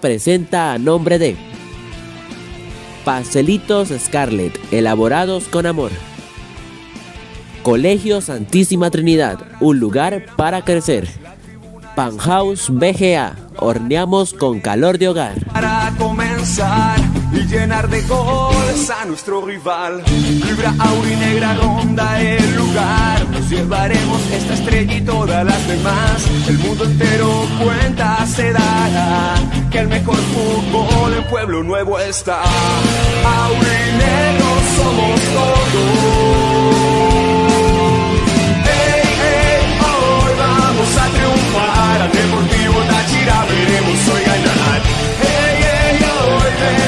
presenta a nombre de Pastelitos Scarlet, elaborados con amor. Colegio Santísima Trinidad, un lugar para crecer. Panhouse BGA, horneamos con calor de hogar. Para comenzar y llenar de goles a nuestro rival. Libra Negra ronda el lugar, nos llevaremos esta estrella y todas las demás. El mundo entero cuenta se dará que el mejor fútbol en Pueblo Nuevo está. aurinegro somos todos. Hey, hey, hoy vamos a triunfar al Deportivo Táchira veremos hoy ganar. Hey, hey, hoy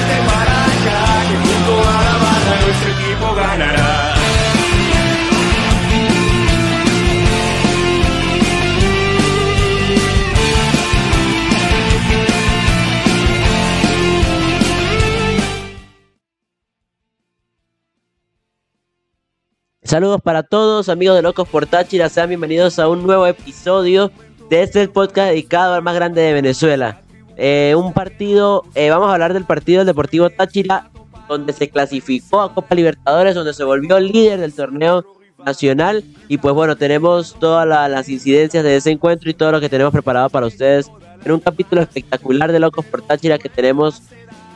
Saludos para todos, amigos de Locos por Táchira. Sean bienvenidos a un nuevo episodio de este podcast dedicado al más grande de Venezuela. Eh, un partido, eh, vamos a hablar del partido del Deportivo Táchira donde se clasificó a Copa Libertadores, donde se volvió líder del torneo nacional. Y pues bueno, tenemos todas las incidencias de ese encuentro y todo lo que tenemos preparado para ustedes en un capítulo espectacular de Locos por Táchira que tenemos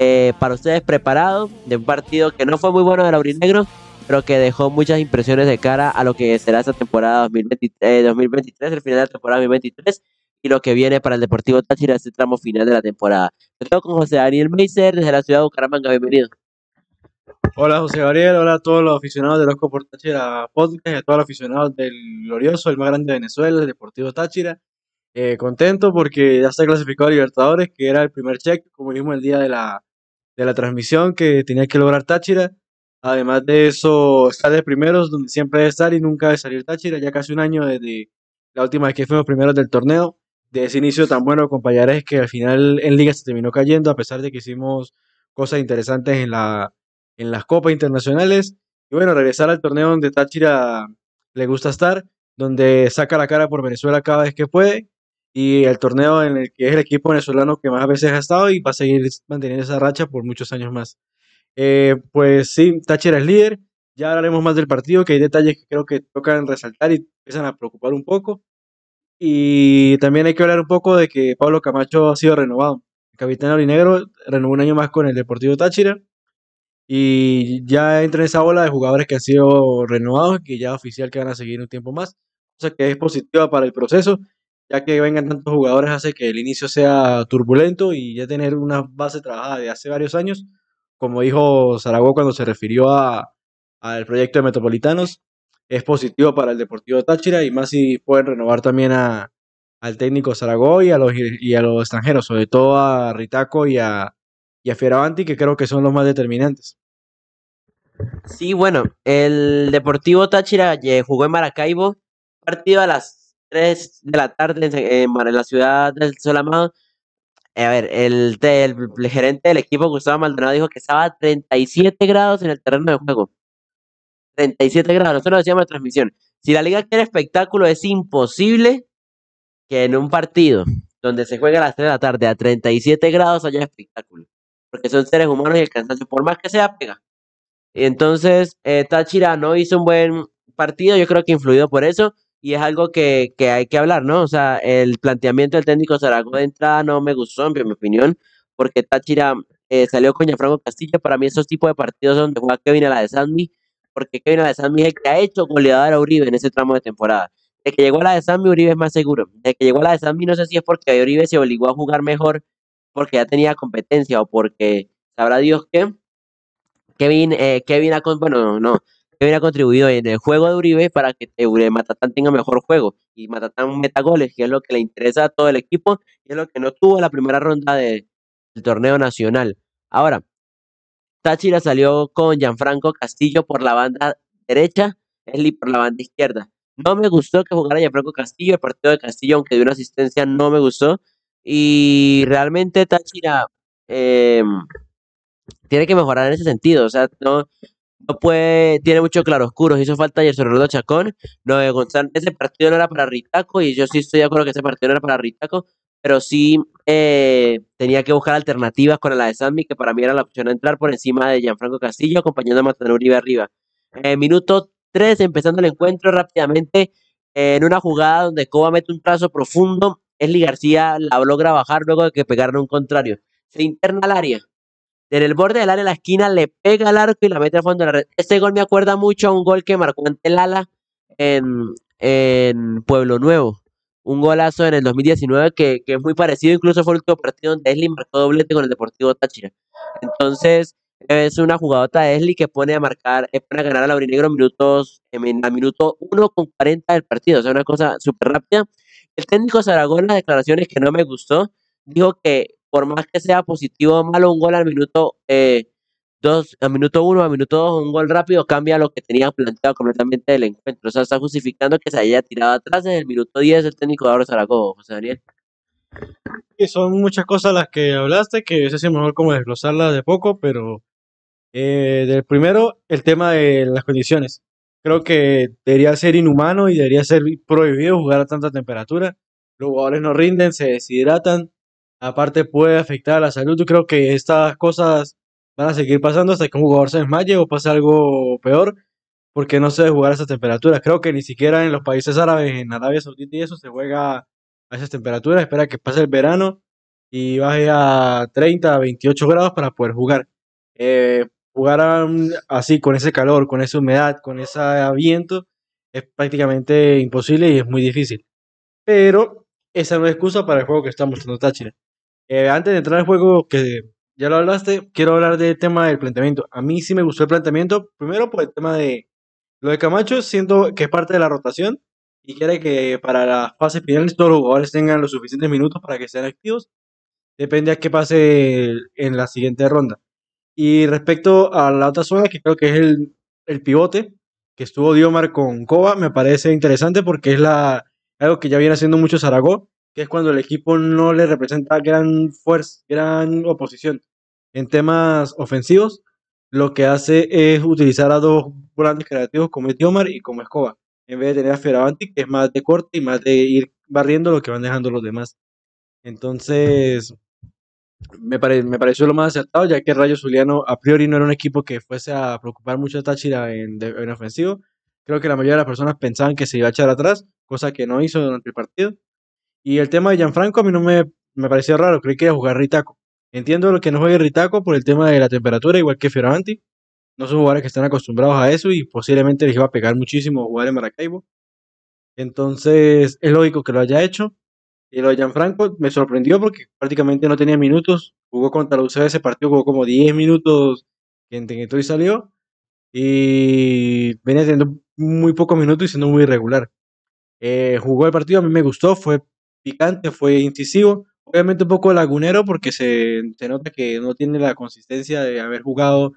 eh, para ustedes preparado, de un partido que no fue muy bueno del Aurinegro, pero que dejó muchas impresiones de cara a lo que será esta temporada 2023, 2023 eh, el final de la temporada 2023 y lo que viene para el Deportivo Táchira, este tramo final de la temporada. Te con José Daniel Meiser desde la ciudad de Bucaramanga. Bienvenido. Hola José Gabriel, hola a todos los aficionados de los Táchira Podcast y a todos los aficionados del glorioso, el más grande de Venezuela, el Deportivo Táchira. Eh, contento porque ya está clasificado a Libertadores, que era el primer check, como dijimos el día de la, transmisión que tenía que lograr Táchira. Además de eso, estar de primeros, donde siempre debe estar y nunca debe salir Táchira, ya casi un año desde la última vez que fuimos primeros del torneo. De ese inicio tan bueno compañeros que al final en Liga se terminó cayendo, a pesar de que hicimos cosas interesantes en la en las copas internacionales. Y bueno, regresar al torneo donde Táchira le gusta estar, donde saca la cara por Venezuela cada vez que puede. Y el torneo en el que es el equipo venezolano que más veces ha estado y va a seguir manteniendo esa racha por muchos años más. Eh, pues sí, Táchira es líder. Ya hablaremos más del partido, que hay detalles que creo que tocan resaltar y empiezan a preocupar un poco. Y también hay que hablar un poco de que Pablo Camacho ha sido renovado. El capitán Orinegro renovó un año más con el Deportivo Táchira. Y ya entra en esa ola de jugadores que han sido renovados y que ya oficial que van a seguir un tiempo más. o sea que es positiva para el proceso, ya que vengan tantos jugadores hace que el inicio sea turbulento y ya tener una base trabajada de hace varios años, como dijo Zaragoza cuando se refirió al proyecto de Metropolitanos, es positivo para el Deportivo Táchira y más si pueden renovar también a, al técnico Zaragoza y a los extranjeros, sobre todo a Ritaco y a, y a Fioravanti, que creo que son los más determinantes. Sí, bueno, el Deportivo Táchira eh, jugó en Maracaibo, partido a las 3 de la tarde en, la ciudad del Solamado. Eh, a ver, el, el, gerente del equipo, Gustavo Maldonado, dijo que estaba a 37 grados en el terreno de juego. 37 grados, nosotros decíamos en transmisión. Si la liga quiere espectáculo, es imposible que en un partido donde se juega a las 3 de la tarde a 37 grados haya espectáculo porque son seres humanos y el cansancio, por más que sea, pega. Entonces, eh, Táchira no hizo un buen partido, yo creo que influido por eso, y es algo que, que hay que hablar, ¿no? O sea, el planteamiento del técnico Zaragoza de entrada no me gustó, en mi opinión, porque Táchira eh, salió con Gianfranco Castilla. Para mí, esos tipos de partidos son de jugar Kevin a la de Sandy porque Kevin a Sanmi es el que ha hecho goleador a Uribe en ese tramo de temporada. Desde que llegó a la de Sandy Uribe es más seguro. Desde que llegó a la de Sandy no sé si es porque Uribe se obligó a jugar mejor porque ya tenía competencia o porque sabrá Dios qué. Kevin, eh, Kevin ha, bueno, no, Kevin ha contribuido en el juego de Uribe para que Matatán tenga mejor juego y Matatán meta goles, que es lo que le interesa a todo el equipo y es lo que no tuvo la primera ronda del torneo nacional. Ahora, Táchira salió con Gianfranco Castillo por la banda derecha, Eli por la banda izquierda. No me gustó que jugara Gianfranco Castillo, el partido de Castillo, aunque dio una asistencia, no me gustó. Y realmente Tachira em, tiene que mejorar en ese sentido. O sea, no, puede, tiene claro claroscuros. Hizo falta ayer sobre Chacón. No, ese partido no era para Ritaco y yo sí estoy de acuerdo que ese partido no era para Ritaco, pero sí eh, tenía que buscar alternativas con la de Sammy, que para mí era la opción de entrar por encima de Gianfranco Castillo, acompañando a Matanur arriba. Eh, minuto 3, empezando el encuentro rápidamente, en una jugada donde Coba mete un trazo profundo Esli García la logra bajar luego de que pegaron un contrario. Se interna al área. En el borde del área la esquina le pega al arco y la mete al fondo de la red. Este gol me acuerda mucho a un gol que marcó ante el ala en, Pueblo Nuevo. Un golazo en el 2019 que, que es muy parecido. Incluso fue el último partido donde Esli marcó doblete con el Deportivo Táchira. Entonces, es una jugadota de Esli que pone a marcar, es eh, a ganar eh, a Laurinegro en minutos, en, la minuto uno con 40 del partido. O sea, una cosa súper rápida. El técnico Zaragoza en las declaraciones que no me gustó dijo que por más que sea positivo o malo un gol al minuto eh, dos, al minuto uno, al minuto un gol rápido cambia lo que tenía planteado completamente del encuentro. O sea, está justificando que se haya tirado atrás desde el minuto 10 el técnico de ahora Zaragoza, José Daniel. Sí, son muchas cosas las que hablaste, que es mejor como desglosarlas de poco, pero eh, del primero, el tema de las condiciones. Creo que debería ser inhumano y debería ser prohibido jugar a tanta temperatura. Los jugadores no rinden, se deshidratan. Aparte puede afectar a la salud. Yo creo que estas cosas van a seguir pasando hasta que un jugador se desmaye o pase algo peor, porque no se debe jugar a esas temperaturas. Creo que ni siquiera en los países árabes, en Arabia Saudita y eso, se juega a esas temperaturas. Espera que pase el verano y baje a 30, 28 grados para poder jugar. Eh, jugar así, con ese calor, con esa humedad, con ese viento, es prácticamente imposible y es muy difícil. Pero esa no es excusa para el juego que está mostrando Táchira. Eh, antes de entrar al juego, que ya lo hablaste, quiero hablar del tema del planteamiento. A mí sí me gustó el planteamiento, primero por el tema de lo de Camacho, siento que es parte de la rotación y quiere que para las fases finales todos los jugadores tengan los suficientes minutos para que sean activos. Depende a qué pase en la siguiente ronda. Y respecto a la otra zona, que creo que es el, el pivote, que estuvo Diomar con Coba, me parece interesante porque es la, algo que ya viene haciendo mucho Zaragoza, que es cuando el equipo no le representa gran fuerza, gran oposición en temas ofensivos. Lo que hace es utilizar a dos volantes creativos como es Diomar y como Escoba, en vez de tener a Fioravanti, que es más de corte y más de ir barriendo lo que van dejando los demás. Entonces, me, pareció lo más acertado, ya que Rayo Zuliano a priori no era un equipo que fuese a preocupar mucho a Táchira en, en, ofensivo. Creo que la mayoría de las personas pensaban que se iba a echar atrás, cosa que no hizo durante el partido. Y el tema de Gianfranco a mí no me, me pareció raro, creí que iba a jugar Ritaco. Entiendo lo que no juegue Ritaco por el tema de la temperatura, igual que Fioravanti. No son jugadores que están acostumbrados a eso y posiblemente les iba a pegar muchísimo jugar en Maracaibo. Entonces es lógico que lo haya hecho. Y lo de Gianfranco me sorprendió porque prácticamente no tenía minutos. Jugó contra la UCB ese partido, jugó como 10 minutos que y salió. Y venía teniendo muy pocos minutos y siendo muy irregular. Eh, jugó el partido, a mí me gustó, fue picante, fue incisivo. Obviamente un poco lagunero porque se, nota que no tiene la consistencia de haber jugado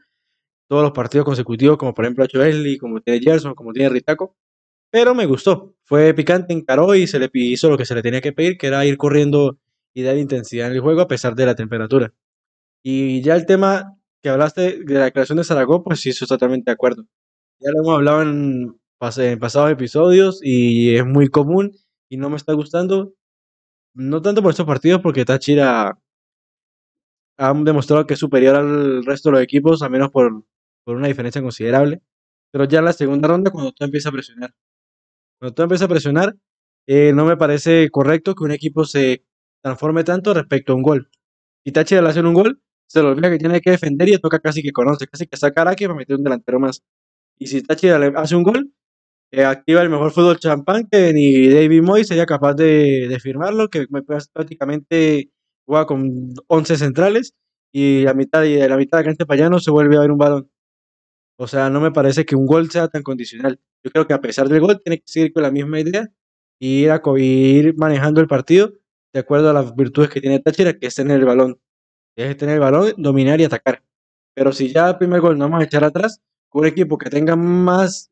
todos los partidos consecutivos, como por ejemplo ha hecho como tiene Gerson, como tiene Ritaco. Pero me gustó, fue picante, encaró y se le hizo lo que se le tenía que pedir, que era ir corriendo y dar intensidad en el juego a pesar de la temperatura. Y ya el tema que hablaste de la creación de Zaragoza, pues sí, estoy totalmente de acuerdo. Ya lo hemos hablado en, pasados episodios y es muy común y no me está gustando. No tanto por estos partidos, porque Táchira ha demostrado que es superior al resto de los equipos, al menos por, una diferencia considerable. Pero ya en la segunda ronda, cuando tú empieza a presionar, cuando tú empiezas a presionar, eh, no me parece correcto que un equipo se transforme tanto respecto a un gol. Si Tachi le hace un gol, se lo olvida que tiene que defender y toca casi que conoce, casi que saca a para meter un delantero más. Y si Tachi le hace un gol, eh, activa el mejor fútbol champán que ni David Moyes sería capaz de, firmarlo, que prácticamente juega con 11 centrales y la mitad, y la mitad de la gente para se vuelve a ver un balón. O sea, no me parece que un gol sea tan condicional. Yo creo que a pesar del gol, tiene que seguir con la misma idea ir, a, ir manejando el partido de acuerdo a las virtudes que tiene Táchira, que es tener el balón. Es tener el balón, dominar y atacar. Pero si ya el primer gol no vamos a echar atrás, con un equipo que tenga más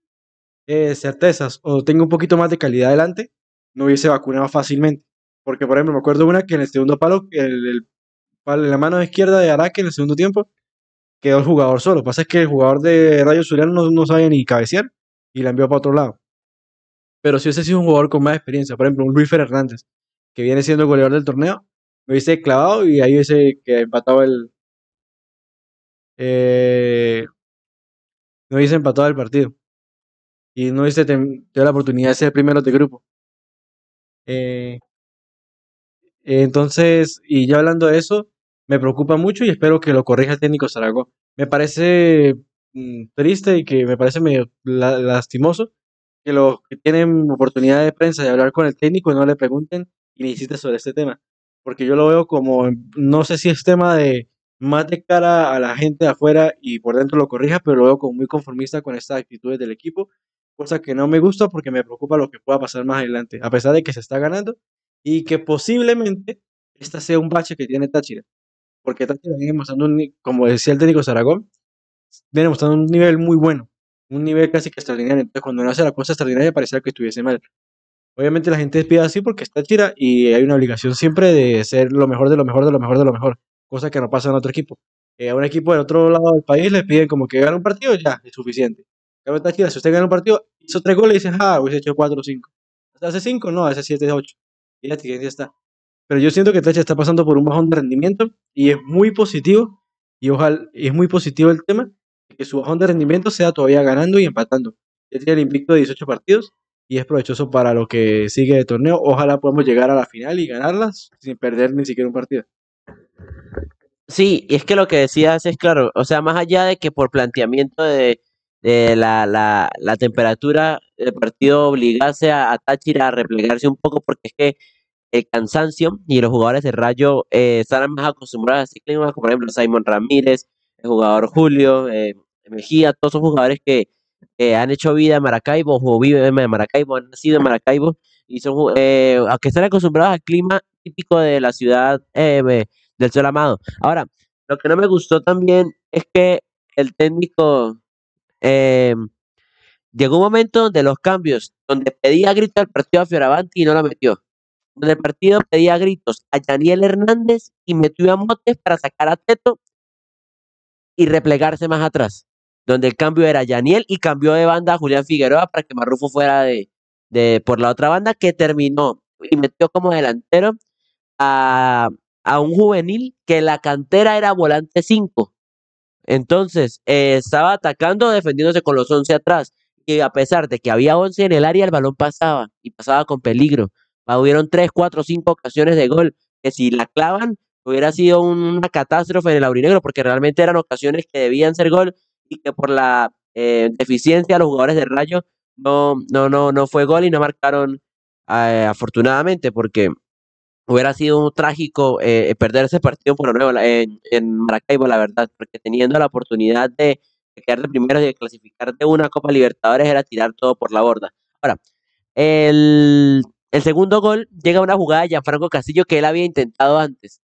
eh, certezas o tenga un poquito más de calidad adelante, no hubiese vacunado fácilmente. Porque, por ejemplo, me acuerdo una que en el segundo palo, el, la mano izquierda de Araque en el segundo tiempo, quedó el jugador solo. Lo que pasa es que el jugador de Rayo Zuliano no, sabe sabía ni cabecear y la envió para otro lado. Pero si hubiese sido un jugador con más experiencia, por ejemplo, un Luis Fernández, que viene siendo goleador del torneo, me hubiese clavado y ahí hubiese que empatado el. Eh, no hubiese empatado el partido. Y no hubiese tenido la oportunidad de ser primero de grupo. Eh, entonces, y ya hablando de eso, me preocupa mucho y espero que lo corrija el técnico Zaragoza. Me parece mm, triste y que me parece medio lastimoso que los que tienen oportunidad de prensa de hablar con el técnico no le pregunten y le sobre este tema. Porque yo lo veo como, no sé si es tema de más de cara a la gente de afuera y por dentro lo corrija, pero lo veo como muy conformista con estas actitudes del equipo, cosa que no me gusta porque me preocupa lo que pueda pasar más adelante, a pesar de que se está ganando y que posiblemente esta sea un bache que tiene Táchira porque viene mostrando, como decía el técnico Saragón, viene mostrando un nivel muy bueno, un nivel casi que extraordinario. Entonces, cuando no hace la cosa extraordinaria, parece que estuviese mal. Obviamente, la gente pide así porque está tira y hay una obligación siempre de ser lo mejor de lo mejor de lo mejor de lo mejor, cosa que no pasa en otro equipo. Eh, a un equipo del otro lado del país le piden como que gane un partido, ya es suficiente. está chida, si usted gana un partido, hizo tres goles y dice ah, hubiese hecho cuatro o cinco. Hace cinco, no, hace siete, ocho. Y la exigencia está. Pero yo siento que Tachi está pasando por un bajón de rendimiento y es muy positivo, y ojalá, es muy positivo el tema, que su bajón de rendimiento sea todavía ganando y empatando. Ya tiene el invicto de 18 partidos y es provechoso para lo que sigue de torneo. Ojalá podamos llegar a la final y ganarlas sin perder ni siquiera un partido. Sí, y es que lo que decías es claro, o sea, más allá de que por planteamiento de, la, temperatura del partido obligase a, a a replegarse un poco, porque es que el eh, cansancio y los jugadores de Rayo eh, estarán más acostumbrados a ese clima, como por ejemplo Simon Ramírez, el jugador Julio, eh, Mejía, todos son jugadores que han hecho vida en Maracaibo o viven en Maracaibo, han nacido en Maracaibo y son eh, que están acostumbrados al clima típico de la ciudad del Sol Amado. Ahora, lo que no me gustó también es que el técnico llegó un momento de los cambios, donde pedía gritar al partido a Fioravanti y no la metió donde el partido pedía gritos a Daniel Hernández y metió a Motes para sacar a Teto y replegarse más atrás, donde el cambio era Daniel y cambió de banda a Julián Figueroa para que Marrufo fuera de, de por la otra banda que terminó y metió como delantero a, a un juvenil que la cantera era volante 5. Entonces, eh, estaba atacando, defendiéndose con los 11 atrás. Y a pesar de que había 11 en el área, el balón pasaba y pasaba con peligro. Hubieron tres, cuatro, cinco ocasiones de gol que si la clavan hubiera sido una catástrofe en el aurinegro porque realmente eran ocasiones que debían ser gol y que por la eh, deficiencia de los jugadores del Rayo no, no, no, no fue gol y no marcaron eh, afortunadamente porque hubiera sido un trágico eh, perder ese partido por nuevo en, en, Maracaibo, la verdad, porque teniendo la oportunidad de, quedar de primero y de clasificar de una Copa Libertadores era tirar todo por la borda. Ahora, el el segundo gol llega a una jugada de Gianfranco Castillo que él había intentado antes,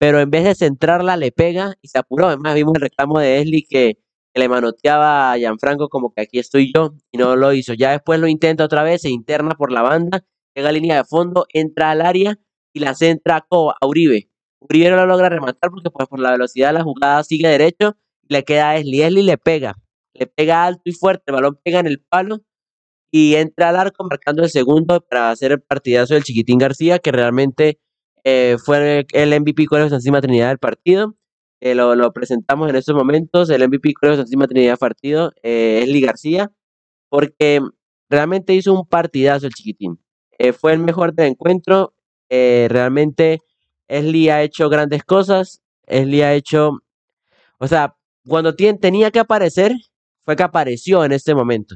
pero en vez de centrarla le pega y se apuró. Además vimos el reclamo de Esli que, le manoteaba a Gianfranco como que aquí estoy yo y no lo hizo. Ya después lo intenta otra vez, se interna por la banda, llega a línea de fondo, entra al área y la centra a, Uribe. Uribe no la logra rematar porque pues, por la velocidad de la jugada sigue derecho, le queda a Esli, Esli le pega, le pega alto y fuerte, el balón pega en el palo y entra al arco marcando el segundo para hacer el partidazo del Chiquitín García, que realmente eh, fue el MVP con Encima Trinidad del partido. Eh, lo, presentamos en estos momentos, el MVP con Encima Trinidad del partido eh, García, porque realmente hizo un partidazo el Chiquitín. Eh, fue el mejor del encuentro, realmente Esli ha hecho grandes cosas, Esli ha hecho, o sea, cuando tenía que aparecer, fue que apareció en este momento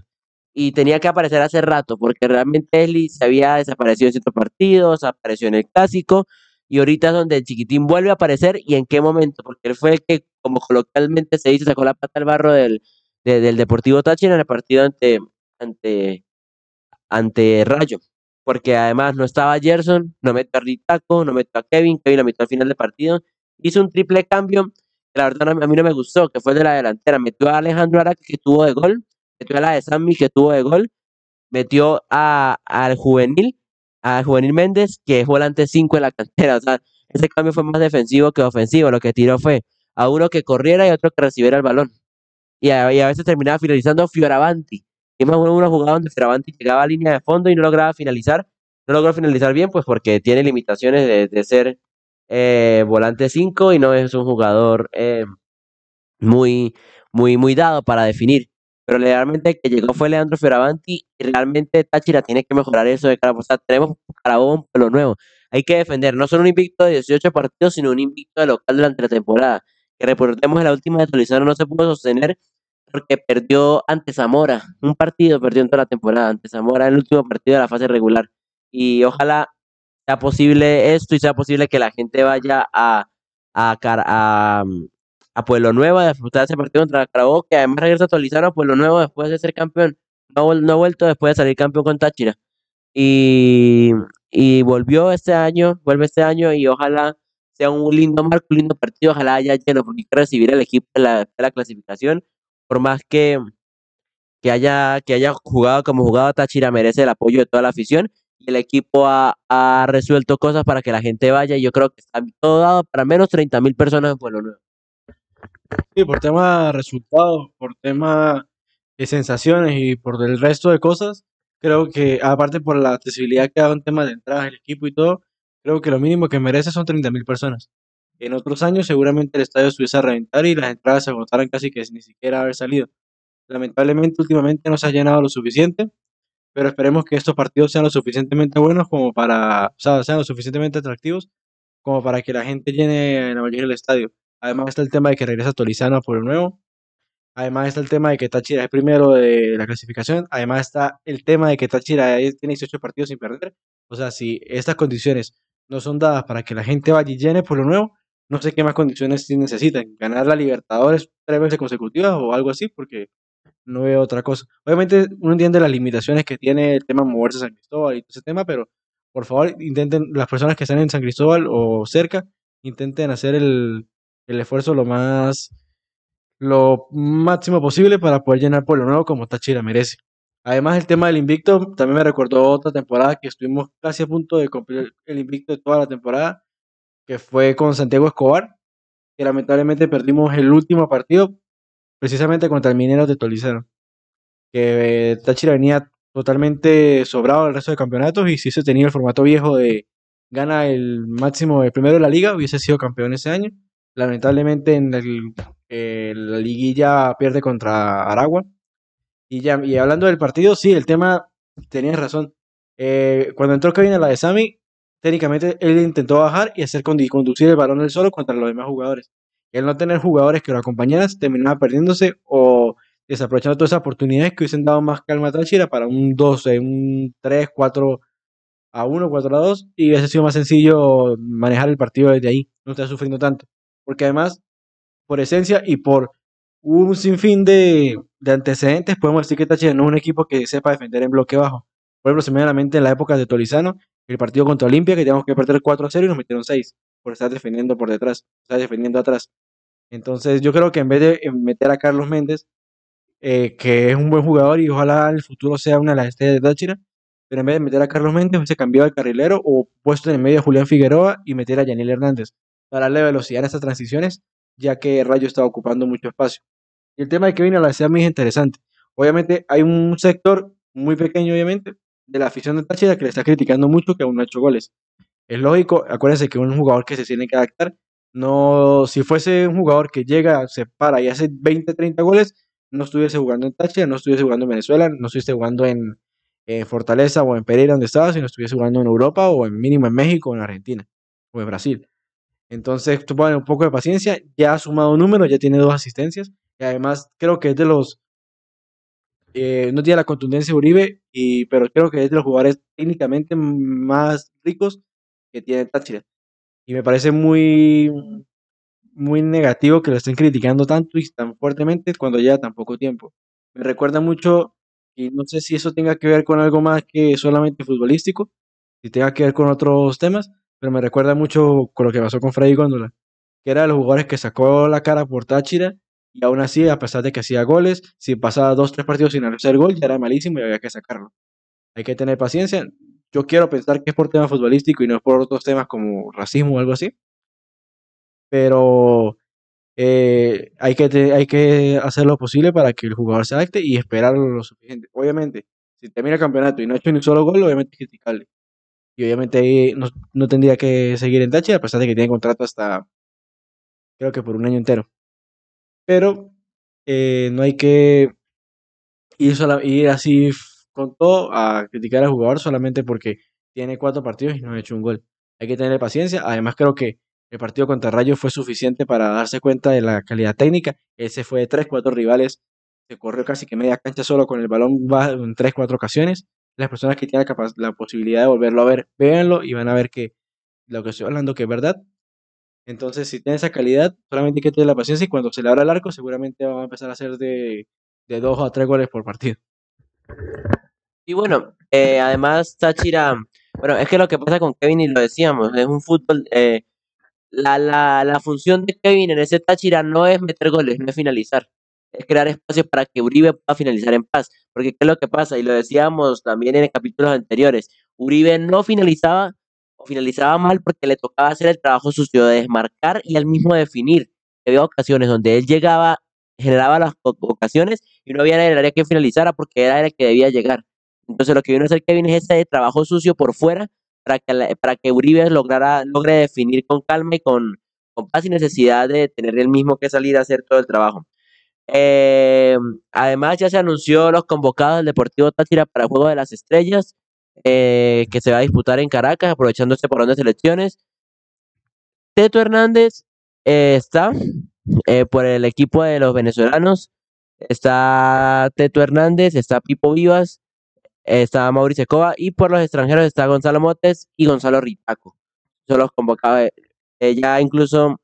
y tenía que aparecer hace rato, porque realmente Esli se había desaparecido en ciertos partidos, apareció en el clásico, y ahorita es donde el chiquitín vuelve a aparecer y en qué momento, porque él fue el que, como coloquialmente se dice, sacó la pata al barro del, del Deportivo Táchira en el partido ante, ante, ante Rayo, porque además no estaba Gerson, no metió a Ritaco, no metió a Kevin, Kevin la metió al final del partido, hizo un triple cambio. Que la verdad, a mí no me gustó, que fue de la delantera. Metió a Alejandro Araque, que tuvo de gol, metió a la de Sammy que tuvo de gol, metió a, al juvenil, al juvenil Méndez, que es volante 5 en la cantera. O sea, ese cambio fue más defensivo que ofensivo. Lo que tiró fue a uno que corriera y otro que recibiera el balón. Y a, veces terminaba finalizando Fioravanti. Y más uno, jugaba donde Fioravanti llegaba a línea de fondo y no lograba finalizar. No logró finalizar bien, pues porque tiene limitaciones de, ser eh, volante 5 y no es un jugador eh, muy, muy, muy dado para definir pero realmente que llegó fue Leandro Fioravanti y realmente Táchira tiene que mejorar eso de cara. O pues, sea, tenemos Carabón, lo nuevo. Hay que defender no solo un invicto de 18 partidos, sino un invicto de local durante la temporada. Que reportemos en la última de no se pudo sostener porque perdió ante Zamora. Un partido perdió en toda la temporada ante Zamora el último partido de la fase regular. Y ojalá sea posible esto y sea posible que la gente vaya a, a a Pueblo Nuevo disfrutar de ese partido contra Carabobo, que además regresa a a Pueblo Nuevo después de ser campeón. No, no ha vuelto después de salir campeón con Táchira. Y, volvió este año, vuelve este año y ojalá sea un lindo marco, un lindo partido, ojalá haya lleno, porque hay que recibir el equipo de la, clasificación, por más que, que, haya, que haya jugado como jugado, Táchira merece el apoyo de toda la afición y el equipo ha, resuelto cosas para que la gente vaya y yo creo que está todo dado para menos 30.000 personas en Pueblo Nuevo. Sí, por tema de resultados, por tema de sensaciones y por el resto de cosas, creo que, aparte por la accesibilidad que ha dado en temas de entradas, el equipo y todo, creo que lo mínimo que merece son 30.000 personas. En otros años seguramente el estadio se a reventar y las entradas se agotaran casi que sin siquiera haber salido. Lamentablemente últimamente no se ha llenado lo suficiente, pero esperemos que estos partidos sean lo suficientemente buenos como para, o sea, sean lo suficientemente atractivos como para que la gente llene la mayoría del estadio. Además está el tema de que regresa Tolizano por lo nuevo. Además está el tema de que Táchira es primero de la clasificación. Además está el tema de que Táchira tiene 18 partidos sin perder. O sea, si estas condiciones no son dadas para que la gente vaya y llene por lo nuevo, no sé qué más condiciones necesitan. Ganar la Libertadores tres veces consecutivas o algo así, porque no veo otra cosa. Obviamente uno entiende las limitaciones que tiene el tema de moverse a San Cristóbal y todo ese tema, pero por favor intenten, las personas que están en San Cristóbal o cerca, intenten hacer el, el esfuerzo lo más, lo máximo posible para poder llenar lo Nuevo como Táchira merece. Además, el tema del invicto también me recordó otra temporada que estuvimos casi a punto de cumplir el invicto de toda la temporada, que fue con Santiago Escobar, que lamentablemente perdimos el último partido precisamente contra el Minero de Tolizano. Que eh, Táchira venía totalmente sobrado el resto de campeonatos y si se tenía el formato viejo de gana el máximo, el primero de la liga, hubiese sido campeón ese año. Lamentablemente en el, eh, la liguilla pierde contra Aragua. Y, ya, hablando del partido, sí, el tema, tenías razón. Eh, cuando entró Kevin a la de Sami, técnicamente él intentó bajar y hacer conducir el balón él solo contra los demás jugadores. El no tener jugadores que lo acompañaran terminaba perdiéndose o desaprovechando todas esas oportunidades que hubiesen dado más calma a para un 12, eh, un 3, 4 a 1, 4 a 2 y hubiese sido más sencillo manejar el partido desde ahí, no estar sufriendo tanto. Porque además, por esencia y por un sinfín de, antecedentes, podemos decir que Táchira no es un equipo que sepa defender en bloque bajo. Por ejemplo, se me viene la mente en la época de Tolizano, el partido contra Olimpia, que teníamos que perder 4 a 0 y nos metieron 6 por estar defendiendo por detrás, estar defendiendo atrás. Entonces, yo creo que en vez de meter a Carlos Méndez, eh, que es un buen jugador y ojalá en el futuro sea una de las estrellas de Táchira, pero en vez de meter a Carlos Méndez, se cambió el carrilero o puesto en el medio a Julián Figueroa y meter a Yanil Hernández para darle velocidad en estas transiciones, ya que Rayo estaba ocupando mucho espacio. Y el tema de que a la es muy interesante. Obviamente hay un sector muy pequeño, obviamente, de la afición de Táchira que le está criticando mucho que aún no ha hecho goles. Es lógico, acuérdense que un jugador que se tiene que adaptar, no, si fuese un jugador que llega, se para y hace 20, 30 goles, no estuviese jugando en Táchira, no estuviese jugando en Venezuela, no estuviese jugando en, Fortaleza o en Pereira, donde estaba, sino estuviese jugando en Europa o en mínimo en México o en Argentina o en Brasil. Entonces, tú un poco de paciencia, ya ha sumado un número, ya tiene dos asistencias, y además creo que es de los, eh, no tiene la contundencia Uribe, y, pero creo que es de los jugadores técnicamente más ricos que tiene Táchira. Y me parece muy, muy negativo que lo estén criticando tanto y tan fuertemente cuando ya tan poco tiempo. Me recuerda mucho, y no sé si eso tenga que ver con algo más que solamente futbolístico, si tenga que ver con otros temas, pero me recuerda mucho con lo que pasó con Freddy Góndola, que era de los jugadores que sacó la cara por Táchira y aún así, a pesar de que hacía goles, si pasaba dos, tres partidos sin hacer gol, ya era malísimo y había que sacarlo. Hay que tener paciencia. Yo quiero pensar que es por tema futbolístico y no es por otros temas como racismo o algo así. Pero eh, hay, que hay que hacer lo posible para que el jugador se adapte y esperar lo suficiente. Obviamente, si termina el campeonato y no ha hecho ni un solo gol, obviamente es y obviamente no, no tendría que seguir en tacha a pesar de que tiene contrato hasta, creo que por un año entero. Pero eh, no hay que ir, así con todo a criticar al jugador solamente porque tiene cuatro partidos y no ha hecho un gol. Hay que tener paciencia. Además, creo que el partido contra Rayo fue suficiente para darse cuenta de la calidad técnica. Ese fue de 3 cuatro rivales. Se corrió casi que media cancha solo con el balón en tres cuatro ocasiones las personas que tienen la, posibilidad de volverlo a ver, véanlo y van a ver que lo que estoy hablando que es verdad. Entonces, si tiene esa calidad, solamente hay que tener la paciencia y cuando se le abra el arco, seguramente va a empezar a hacer de, dos a tres goles por partido. Y bueno, eh, además, Táchira, bueno, es que lo que pasa con Kevin y lo decíamos, es un fútbol. Eh, la, la función de Kevin en ese Táchira no es meter goles, no es finalizar es crear espacios para que Uribe pueda finalizar en paz. Porque ¿qué es lo que pasa? Y lo decíamos también en capítulos anteriores, Uribe no finalizaba o finalizaba mal porque le tocaba hacer el trabajo sucio de desmarcar y al mismo definir. Había ocasiones donde él llegaba, generaba las ocasiones y no había el área que finalizara porque era el que debía llegar. Entonces lo que vino a hacer Kevin es ese trabajo sucio por fuera para que, para que Uribe lograra, logre definir con calma y con, con paz y necesidad de tener el mismo que salir a hacer todo el trabajo. Eh, además, ya se anunció los convocados del Deportivo Tátira para Juego de las Estrellas, eh, que se va a disputar en Caracas, aprovechándose por porón de selecciones. Teto Hernández eh, está por el equipo de los venezolanos. Está Teto Hernández, está Pipo Vivas, está Mauricio Cova y por los extranjeros está Gonzalo Motes y Gonzalo Ritaco. Son los convocados. ya incluso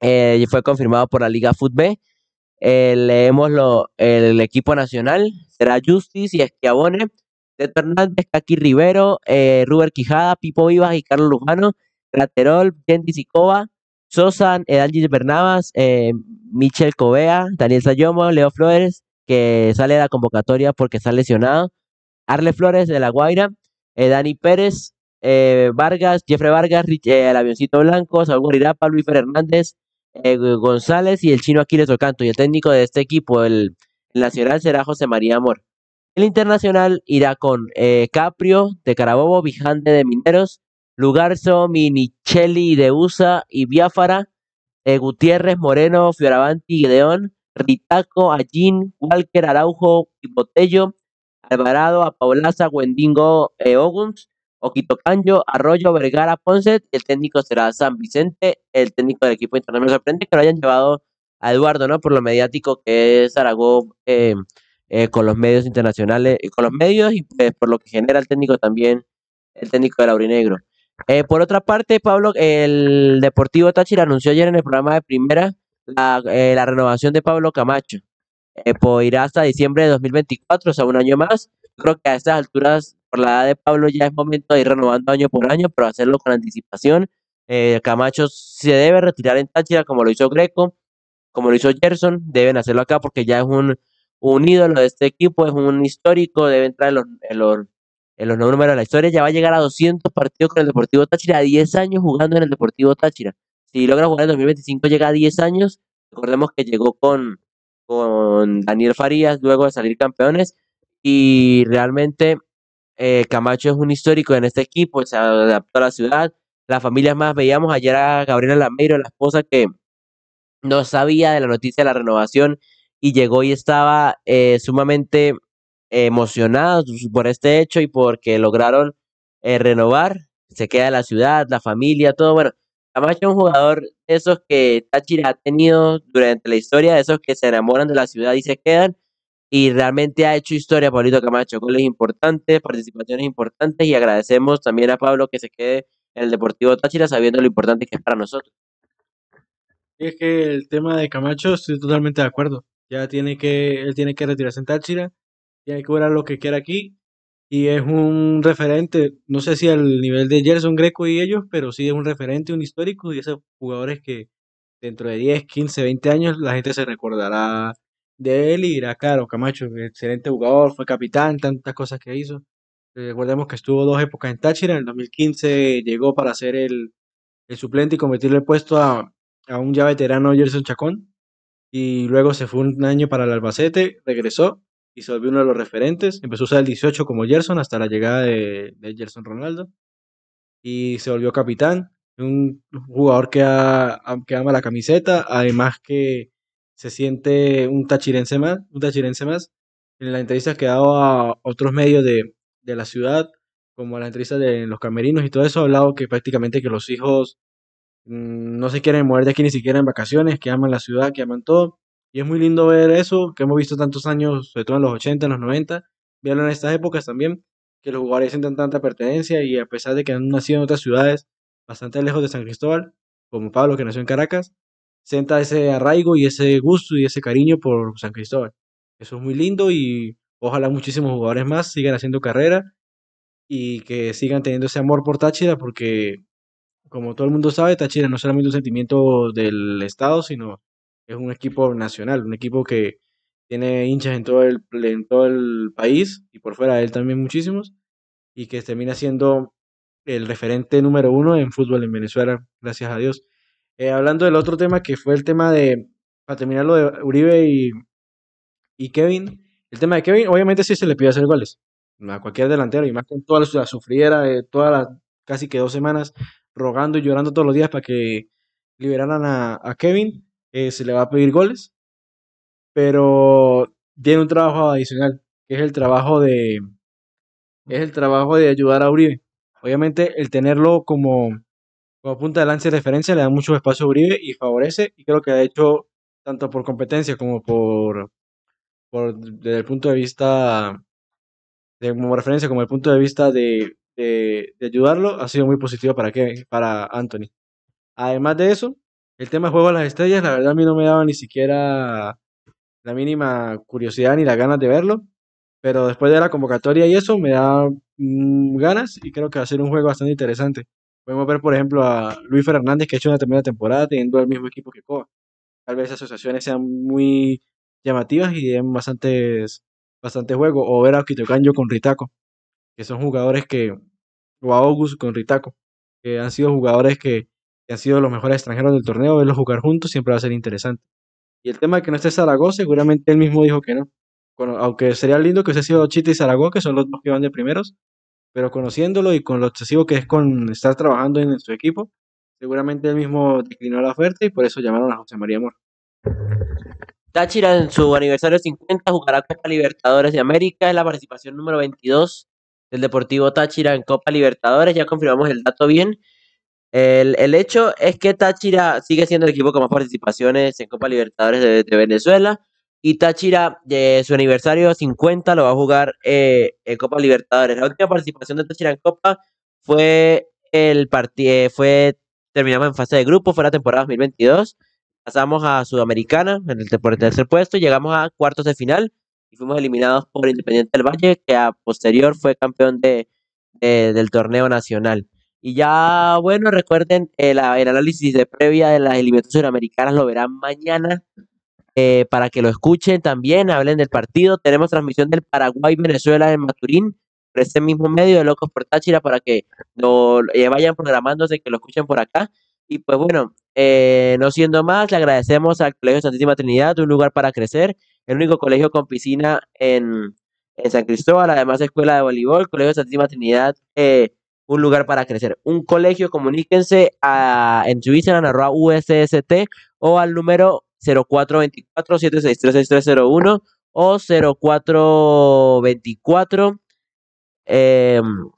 fue confirmado por la Liga Fútbol eh, leemos el equipo nacional, será Justice y Esquiabone, Ted Fernández, Kaki Rivero, eh, Ruber Quijada, Pipo Vivas y Carlos Lujano, Craterol, Gendy Sicova, Sosan, Edalgis eh, Bernabas, Michel Covea, Daniel Sayomo, Leo Flores, que sale de la convocatoria porque está lesionado, Arle Flores de La Guaira, Dani Pérez, Vargas, Jeffrey Vargas, el avioncito blanco, Saúl Guarirapa, Luis Fernández, eh, González y el chino Aquiles Ocanto. Y el técnico de este equipo, el, nacional, será José María Amor. El internacional irá con eh, Caprio de Carabobo, Vijande de Mineros, Lugarzo, Minichelli de USA y Biafara, eh, Gutiérrez, Moreno, Fioravanti, Gideón, Ritaco, Allín, Walker, Araujo y Botello, Alvarado, Apaulaza, Wendingo, Oguns, Oquito Canjo, Arroyo, Vergara, Ponce, el técnico será San Vicente, el técnico del equipo internacional. Me sorprende que lo hayan llevado a Eduardo, ¿no? Por lo mediático que es Aragón eh, eh, con los medios internacionales, y eh, con los medios y pues, por lo que genera el técnico también, el técnico de Laurinegro. Eh, por otra parte, Pablo, el Deportivo Táchira anunció ayer en el programa de primera la, renovación de Pablo Camacho. Pues irá hasta diciembre de 2024, o sea, un año más. Creo que a estas alturas por la edad de Pablo ya es momento de ir renovando año por año, pero hacerlo con anticipación. Eh, Camacho se debe retirar en Táchira como lo hizo Greco, como lo hizo Gerson, deben hacerlo acá porque ya es un, ídolo de este equipo, es un histórico, debe entrar en los, números de la historia, ya va a llegar a 200 partidos con el Deportivo Táchira, a 10 años jugando en el Deportivo Táchira. Si logra jugar en 2025 llega a 10 años, recordemos que llegó con, con Daniel Farías luego de salir campeones y realmente eh, Camacho es un histórico en este equipo, se adaptó a la ciudad. Las familias más veíamos ayer a Gabriela Lameiro, la esposa que no sabía de la noticia de la renovación y llegó y estaba eh, sumamente emocionado por este hecho y porque lograron eh, renovar. Se queda la ciudad, la familia, todo. Bueno, Camacho es un jugador de esos que Táchira ha tenido durante la historia, de esos que se enamoran de la ciudad y se quedan y realmente ha hecho historia Pablito Camacho, goles importantes, participaciones importantes y agradecemos también a Pablo que se quede en el Deportivo Táchira sabiendo lo importante que es para nosotros. Es que el tema de Camacho estoy totalmente de acuerdo. Ya tiene que, él tiene que retirarse en Táchira, hay que cobrar lo que quiera aquí y es un referente, no sé si al nivel de Gerson Greco y ellos, pero sí es un referente, un histórico y esos jugadores que dentro de 10, 15, 20 años la gente se recordará de él y claro, Camacho, excelente jugador, fue capitán, tantas cosas que hizo. Eh, recordemos que estuvo dos épocas en Táchira, en el 2015 llegó para ser el, suplente y convertirle el puesto a, un ya veterano Gerson Chacón. Y luego se fue un año para el Albacete, regresó y se volvió uno de los referentes. Empezó a usar el 18 como Gerson hasta la llegada de, Gerson Ronaldo. Y se volvió capitán, un jugador que, que ama la camiseta, además que se siente un tachirense más, un tachirense más. En la entrevista que he dado a otros medios de, la ciudad, como la entrevista de los camerinos y todo eso, ha hablado que prácticamente que los hijos mm, no se quieren mover de aquí ni siquiera en vacaciones, que aman la ciudad, que aman todo. Y es muy lindo ver eso, que hemos visto tantos años, sobre todo en los 80, en los 90, verlo en estas épocas también, que los jugadores sienten tanta pertenencia y a pesar de que han nacido en otras ciudades bastante lejos de San Cristóbal, como Pablo que nació en Caracas, Senta ese arraigo y ese gusto y ese cariño por San Cristóbal. Eso es muy lindo y ojalá muchísimos jugadores más sigan haciendo carrera y que sigan teniendo ese amor por Táchira porque, como todo el mundo sabe, Táchira no es solamente un sentimiento del Estado, sino es un equipo nacional, un equipo que tiene hinchas en todo el, en todo el país y por fuera de él también muchísimos y que termina siendo el referente número uno en fútbol en Venezuela, gracias a Dios. Eh, hablando del otro tema que fue el tema de, para terminar lo de Uribe y, y Kevin, el tema de Kevin, obviamente sí se le pidió hacer goles a cualquier delantero y más con toda la sufriera, de eh, todas las casi que dos semanas rogando y llorando todos los días para que liberaran a, Kevin, eh, se le va a pedir goles, pero tiene un trabajo adicional, que es el trabajo de es el trabajo de ayudar a Uribe. Obviamente el tenerlo como como punta de lance y referencia le da mucho espacio a Uribe y favorece, y creo que de hecho tanto por competencia como por, desde el punto de vista de, como referencia, como el punto de vista de, ayudarlo, ha sido muy positivo para, para Anthony. Además de eso, el tema de Juego a las Estrellas, la verdad a mí no me daba ni siquiera la mínima curiosidad ni las ganas de verlo, pero después de la convocatoria y eso me da mm, ganas y creo que va a ser un juego bastante interesante. Podemos ver, por ejemplo, a Luis Fernández, que ha hecho una tremenda temporada teniendo el mismo equipo que Coa. Tal vez asociaciones sean muy llamativas y den bastantes, bastante juegos. O ver a Quitocanyo con Ritaco, que son jugadores que. O a August con Ritaco, que han sido jugadores que, han sido los mejores extranjeros del torneo. Verlos jugar juntos siempre va a ser interesante. Y el tema de que no esté Zaragoza, seguramente él mismo dijo que no. Bueno, aunque sería lindo que hubiese sido Chita y Zaragoza, que son los dos que van de primeros, pero conociéndolo y con lo obsesivo que es con estar trabajando en su equipo, seguramente él mismo declinó la oferta y por eso llamaron a José María Mor. Táchira en su aniversario 50 jugará Copa Libertadores de América, es la participación número 22 del Deportivo Táchira en Copa Libertadores, ya confirmamos el dato bien. El, hecho es que Táchira sigue siendo el equipo con más participaciones en Copa Libertadores de Venezuela, y Táchira, de su aniversario 50, lo va a jugar eh, en Copa Libertadores. La última participación de Táchira en Copa fue el partido, eh, fue, terminamos en fase de grupo, fue la temporada 2022. Pasamos a Sudamericana en el, tercer puesto, llegamos a cuartos de final y fuimos eliminados por Independiente del Valle, que a posterior fue campeón de, del torneo nacional. Y ya, bueno, recuerden, el, eh, el análisis de previa de las eliminatorias sudamericanas lo verán mañana eh, para que lo escuchen también, hablen del partido. Tenemos transmisión del Paraguay-Venezuela en Maturín por este mismo medio de Locos por Táchira para que lo, eh, vayan programándose, que lo escuchen por acá. Y pues bueno, eh, no siendo más, le agradecemos al Colegio Santísima Trinidad, un lugar para crecer, el único colegio con piscina en, San Cristóbal, además escuela de voleibol, Colegio Santísima Trinidad, un lugar para crecer. Un colegio, comuníquense en su Instagram, USST o al número 0424 763 6301 o 0424 eh, em,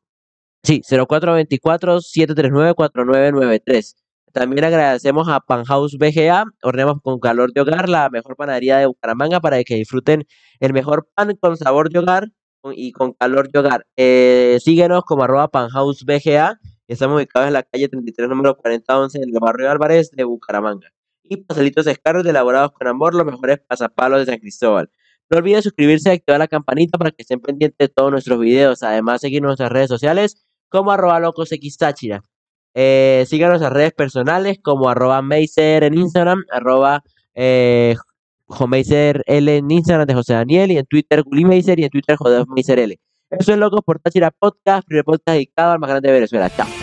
sí, 0424 739 4993. También agradecemos a Panhouse BGA, horneamos con calor de hogar, la mejor panadería de Bucaramanga para que disfruten el mejor pan con sabor de hogar y con calor de hogar. Eh, síguenos como arroba Panhouse BGA. Estamos ubicados en la calle 33, número 4011, en el barrio Álvarez de Bucaramanga y pastelitos escaros elaborados con amor, los mejores pasapalos de San Cristóbal. No olvides suscribirse y activar la campanita para que estén pendientes de todos nuestros videos. Además, en nuestras redes sociales como arroba x Eh, síganos en redes personales como arroba Meiser en Instagram, arroba eh, L en Instagram de José Daniel y en Twitter Juli y en Twitter José Eso es Locos por Táchira Podcast, primer podcast dedicado al más grande de Venezuela. Chao.